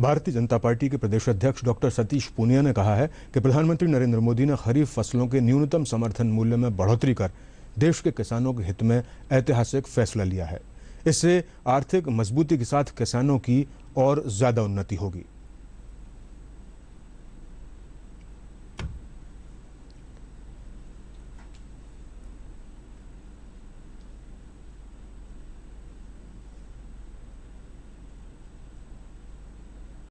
भारतीय जनता पार्टी के प्रदेश अध्यक्ष डॉक्टर सतीश पूनिया ने कहा है कि प्रधानमंत्री नरेंद्र मोदी ने खरीफ फसलों के न्यूनतम समर्थन मूल्य में बढ़ोतरी कर देश के किसानों के हित में ऐतिहासिक फैसला लिया है इससे आर्थिक मजबूती के साथ किसानों की और ज़्यादा उन्नति होगी